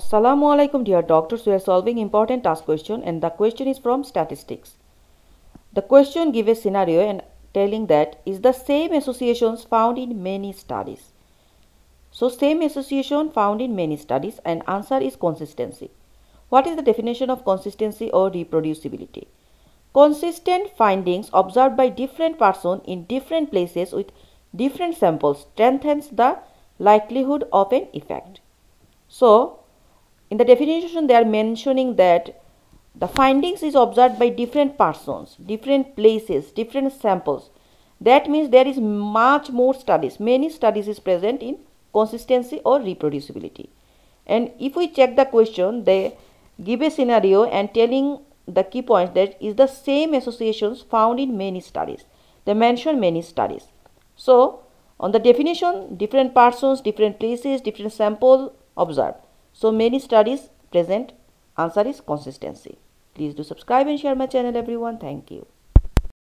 Assalamu alaikum dear doctors we are solving important task question and the question is from statistics. The question gives a scenario and telling that is the same associations found in many studies. So same association found in many studies and answer is consistency. What is the definition of consistency or reproducibility? Consistent findings observed by different person in different places with different samples strengthens the likelihood of an effect. So in the definition, they are mentioning that the findings is observed by different persons, different places, different samples. That means there is much more studies, many studies is present in consistency or reproducibility. And if we check the question, they give a scenario and telling the key point that is the same associations found in many studies. They mention many studies. So, on the definition, different persons, different places, different sample observed. So many studies present. Answer is consistency. Please do subscribe and share my channel everyone. Thank you.